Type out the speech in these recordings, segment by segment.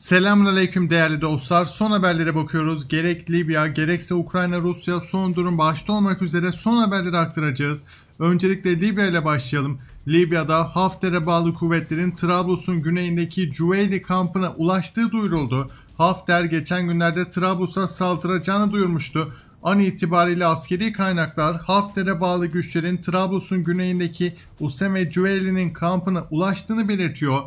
Selamünaleyküm değerli dostlar. Son haberlere bakıyoruz. Gerek Libya gerekse Ukrayna Rusya son durum başta olmak üzere son haberleri aktaracağız. Öncelikle Libya ile başlayalım. Libya'da Hafter'e bağlı kuvvetlerin Trablus'un güneyindeki Cüveyli kampına ulaştığı duyuruldu. Hafter geçen günlerde Trablus'a saldıracağını duyurmuştu. An itibariyle askeri kaynaklar Hafter'e bağlı güçlerin Trablus'un güneyindeki ve Cüveyli'nin kampına ulaştığını belirtiyor.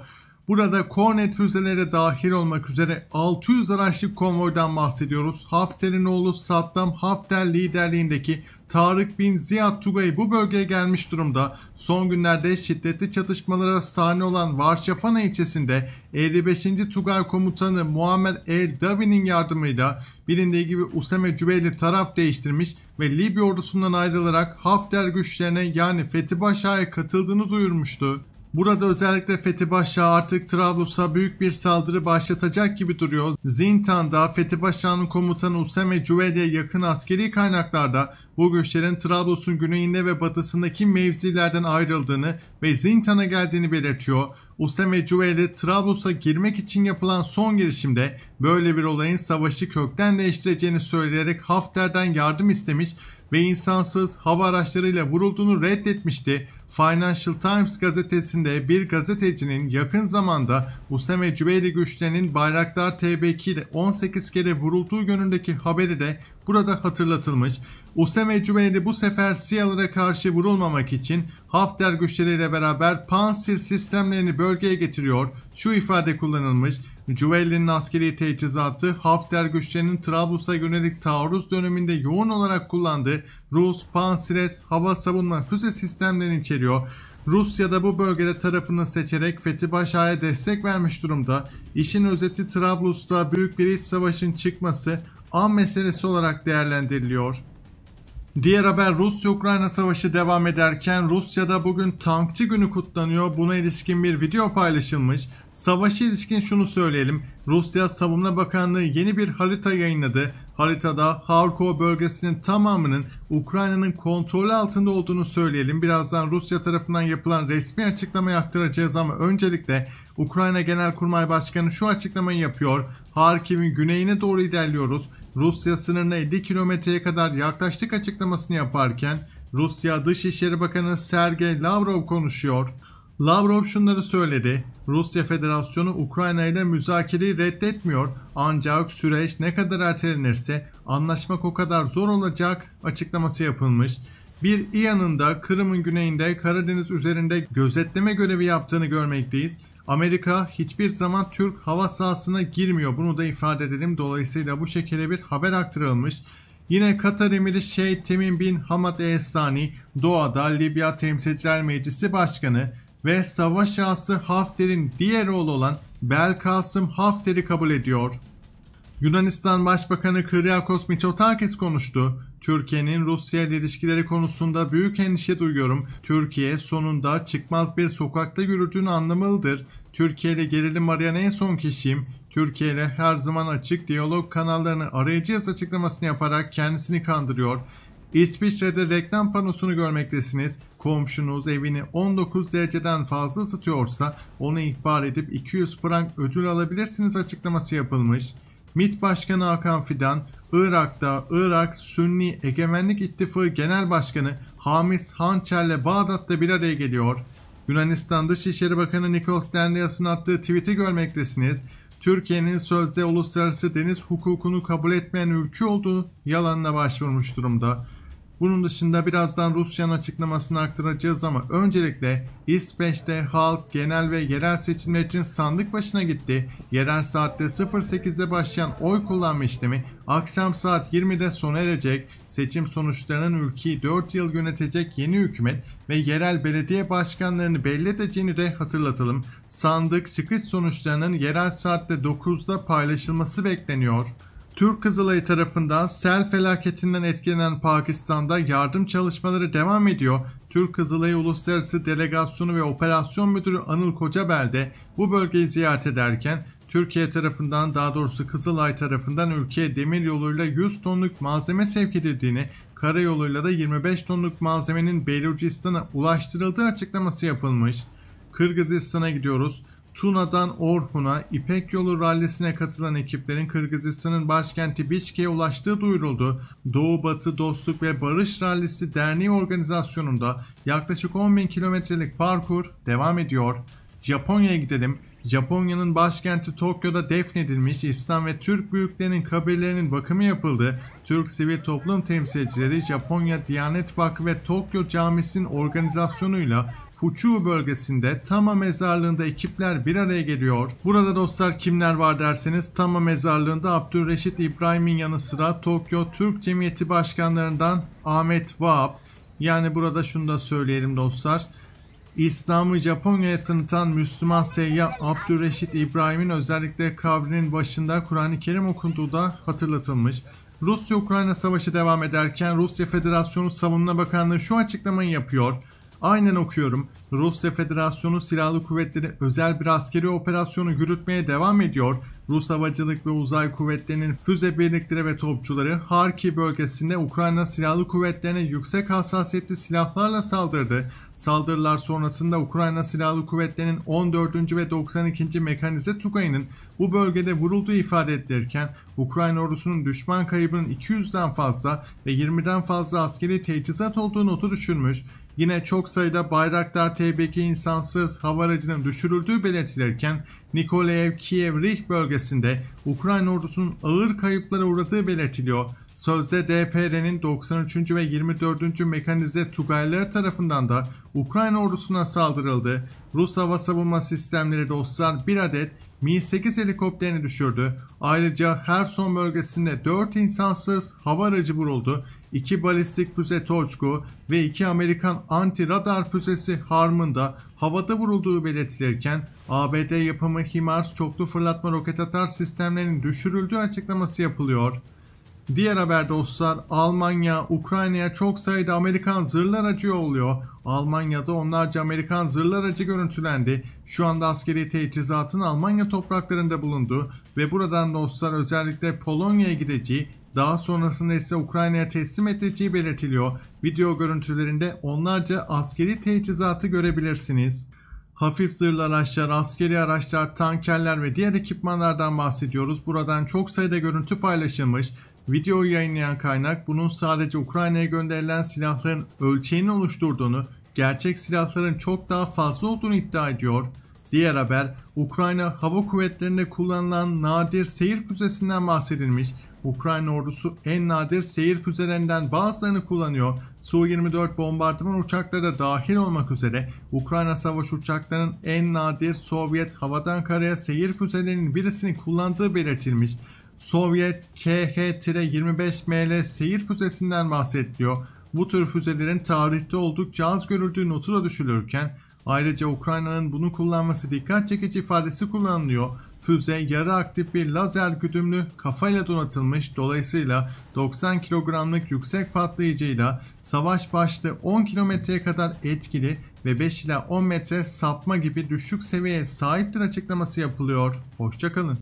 Burada Kornet füzeleri dahil olmak üzere 600 araçlık konvoydan bahsediyoruz. Hafter'in oğlu Saddam Hafter liderliğindeki Tarık bin Ziyad Tugay bu bölgeye gelmiş durumda. Son günlerde şiddetli çatışmalara sahne olan Varşafana ilçesinde 55. Tugay komutanı Muammer El Davi'nin yardımıyla bilindiği gibi Usame Cübeyli taraf değiştirmiş ve Libya ordusundan ayrılarak Hafter güçlerine yani Fethi Paşa'ya katıldığını duyurmuştu. Burada özellikle Fethi Paşa artık Trablus'a büyük bir saldırı başlatacak gibi duruyor. Zintan'da Fethi Paşa'nın komutanı Usame Cüveyli'ye yakın askeri kaynaklarda bu güçlerin Trablus'un güneyinde ve batısındaki mevzilerden ayrıldığını ve Zintan'a geldiğini belirtiyor. Usame Cüveyli Trablus'a girmek için yapılan son girişimde böyle bir olayın savaşı kökten değiştireceğini söyleyerek Hafter'den yardım istemiş ve insansız hava araçlarıyla vurulduğunu reddetmişti. Financial Times gazetesinde bir gazetecinin yakın zamanda Usame Cüveyli güçlerinin Bayraktar TB2 ile 18 kere vurulduğu yönündeki haberi de burada hatırlatılmış. Usame Cübeyli bu sefer Siyalara karşı vurulmamak için Hafter güçleriyle beraber Pansir sistemlerini bölgeye getiriyor. Şu ifade kullanılmış. Cüveyli'nin askeri teçhizatı Hafter güçlerinin Trablus'a yönelik taarruz döneminde yoğun olarak kullandığı Rus, Pansires, hava savunma füze sistemlerini içeriyor. Rusya da bu bölgede tarafını seçerek Fethi Paşa'ya destek vermiş durumda. İşin özeti Trablus'ta büyük bir iç savaşın çıkması an meselesi olarak değerlendiriliyor. Diğer haber Rusya-Ukrayna savaşı devam ederken Rusya'da bugün tankçı günü kutlanıyor. Buna ilişkin bir video paylaşılmış. Savaşı ilişkin şunu söyleyelim. Rusya Savunma Bakanlığı yeni bir harita yayınladı. Haritada Harkov bölgesinin tamamının Ukrayna'nın kontrolü altında olduğunu söyleyelim. Birazdan Rusya tarafından yapılan resmi açıklamayı aktaracağız ama öncelikle Ukrayna Genelkurmay Başkanı şu açıklamayı yapıyor. Harkiv'in güneyine doğru ilerliyoruz. Rusya sınırına 50 kilometreye kadar yaklaştık açıklamasını yaparken Rusya Dışişleri Bakanı Sergey Lavrov konuşuyor. Lavrov şunları söyledi. Rusya Federasyonu Ukrayna ile müzakereyi reddetmiyor ancak süreç ne kadar ertelenirse anlaşmak o kadar zor olacak açıklaması yapılmış. Bir İyan'ın Kırım'ın güneyinde Karadeniz üzerinde gözetleme görevi yaptığını görmekteyiz. Amerika hiçbir zaman Türk hava sahasına girmiyor. Bunu da ifade edelim. Dolayısıyla bu şekilde bir haber aktarılmış. Yine Katar Emiri Şeyh Temim bin Hamad El Sani, Doğa'da Libya Temsilciler Meclisi Başkanı ve savaş şahsı Hafter'in diğer oğlu olan Belkasım Hafter'i kabul ediyor. Yunanistan Başbakanı Kyriakos Mitsotakis konuştu. Türkiye'nin Rusya ile ilişkileri konusunda büyük endişe duyuyorum. Türkiye sonunda çıkmaz bir sokakta yürüdüğün anlamalıdır. Türkiye ile gerilim arayan en son kişiyim. Türkiye ile her zaman açık diyalog kanallarını arayacağız açıklamasını yaparak kendisini kandırıyor. İsviçre'de reklam panosunu görmektesiniz. Komşunuz evini 19 dereceden fazla ısıtıyorsa onu ihbar edip 200 frank ödül alabilirsiniz açıklaması yapılmış. MİT Başkanı Hakan Fidan, Irak'ta Irak Sünni Egemenlik İttifakı Genel Başkanı Hamis Hançer'le Bağdat'ta bir araya geliyor. Yunanistan Dışişleri Bakanı Nikos Denlias'ın attığı tweet'i görmektesiniz. Türkiye'nin sözde uluslararası deniz hukukunu kabul etmeyen ülke olduğu yalanına başvurmuş durumda. Bunun dışında birazdan Rusya'nın açıklamasını aktaracağız ama öncelikle İsveç'te halk genel ve yerel seçimler için sandık başına gitti. Yerel saatte 08'de başlayan oy kullanma işlemi akşam saat 20'de sona erecek. Seçim sonuçlarının ülkeyi 4 yıl yönetecek yeni hükümet ve yerel belediye başkanlarını belli edeceğini de hatırlatalım. Sandık çıkış sonuçlarının yerel saatte 9'da paylaşılması bekleniyor. Türk Kızılayı tarafından sel felaketinden etkilenen Pakistan'da yardım çalışmaları devam ediyor. Türk Kızılayı Uluslararası Delegasyonu ve Operasyon Müdürü Anıl Kocabel de bu bölgeyi ziyaret ederken Türkiye tarafından daha doğrusu Kızılay tarafından ülkeye demir yoluyla 100 tonluk malzeme sevk edildiğini, karayoluyla da 25 tonluk malzemenin Belucistan'a ulaştırıldığı açıklaması yapılmış. Kırgızistan'a gidiyoruz. Tuna'dan Orhun'a, İpek Yolu rallisine katılan ekiplerin Kırgızistan'ın başkenti Bişke'ye ulaştığı duyuruldu. Doğu Batı Dostluk ve Barış Rallisi Derneği organizasyonunda yaklaşık 10 bin kilometrelik parkur devam ediyor. Japonya'ya gidelim. Japonya'nın başkenti Tokyo'da defnedilmiş İslam ve Türk büyüklerinin kabirlerinin bakımı yapıldı. Türk sivil toplum temsilcileri Japonya Diyanet Vakfı ve Tokyo Camisi'nin organizasyonuyla Huçu bölgesinde Tama mezarlığında ekipler bir araya geliyor. Burada dostlar kimler var derseniz Tama mezarlığında Abdülreşit İbrahim'in yanı sıra Tokyo Türk Cemiyeti başkanlarından Ahmet Vahap. Yani burada şunu da söyleyelim dostlar. İslam'ı Japonya'ya tanıtan Müslüman seyyah Abdülreşit İbrahim'in özellikle kabrinin başında Kur'an-ı Kerim okunduğu da hatırlatılmış. Rusya-Ukrayna savaşı devam ederken Rusya Federasyonu Savunma Bakanlığı şu açıklamayı yapıyor. Aynen okuyorum. Rusya Federasyonu Silahlı Kuvvetleri özel bir askeri operasyonu yürütmeye devam ediyor. Rus Havacılık ve Uzay Kuvvetleri'nin füze birlikleri ve topçuları Harki bölgesinde Ukrayna Silahlı Kuvvetleri'ne yüksek hassasiyetli silahlarla saldırdı. Saldırılar sonrasında Ukrayna Silahlı Kuvvetleri'nin 14. ve 92. Mekanize Tugay'ın bu bölgede vurulduğu ifade edilirken Ukrayna ordusunun düşman kaybının 200'den fazla ve 20'den fazla askeri teçhizat olduğu notu düşürmüş, yine çok sayıda Bayraktar TBK insansız hava aracının düşürüldüğü belirtilirken Nikolaev Kiev Rih bölgesinde Ukrayna ordusunun ağır kayıplara uğradığı belirtiliyor. Sözde DPR'nin 93. ve 24. Mekanize tugayları tarafından da Ukrayna ordusuna saldırıldı. Rus hava savunma sistemleri dostlar bir adet Mi-8 helikopterini düşürdü. Ayrıca Herson bölgesinde 4 insansız hava aracı vuruldu. 2 balistik füze Toçku ve 2 Amerikan anti-radar füzesi Harm'ın da havada vurulduğu belirtilirken ABD yapımı HIMARS çoklu fırlatma roket atar sistemlerinin düşürüldüğü açıklaması yapılıyor. Diğer haber dostlar Almanya Ukrayna'ya çok sayıda Amerikan zırhlı aracı yolluyor. Almanya'da onlarca Amerikan zırhlı aracı görüntülendi. Şu anda askeri teçhizatın Almanya topraklarında bulunduğu ve buradan dostlar özellikle Polonya'ya gideceği daha sonrasında ise Ukrayna'ya teslim edileceği belirtiliyor. Video görüntülerinde onlarca askeri teçhizatı görebilirsiniz. Hafif zırhlı araçlar, askeri araçlar, tankerler ve diğer ekipmanlardan bahsediyoruz. Buradan çok sayıda görüntü paylaşılmış. Videoyu yayınlayan kaynak bunun sadece Ukrayna'ya gönderilen silahların ölçeğini oluşturduğunu, gerçek silahların çok daha fazla olduğunu iddia ediyor. Diğer haber Ukrayna Hava Kuvvetleri'nde kullanılan nadir seyir füzesinden bahsedilmiş. Ukrayna ordusu en nadir seyir füzelerinden bazılarını kullanıyor. Su-24 bombardıman uçakları da dahil olmak üzere Ukrayna savaş uçaklarının en nadir Sovyet havadan karaya seyir füzelerinin birisini kullandığı belirtilmiş. Sovyet KH-25ML seyir füzesinden bahsediliyor. Bu tür füzelerin tarihte oldukça az görüldüğü notu da düşülürken ayrıca Ukrayna'nın bunu kullanması dikkat çekici ifadesi kullanılıyor. Füze yarı aktif bir lazer güdümlü kafayla donatılmış dolayısıyla 90 kilogramlık yüksek patlayıcıyla savaş başlı 10 kilometreye kadar etkili ve 5 ila 10 metre sapma gibi düşük seviyeye sahiptir açıklaması yapılıyor. Hoşçakalın.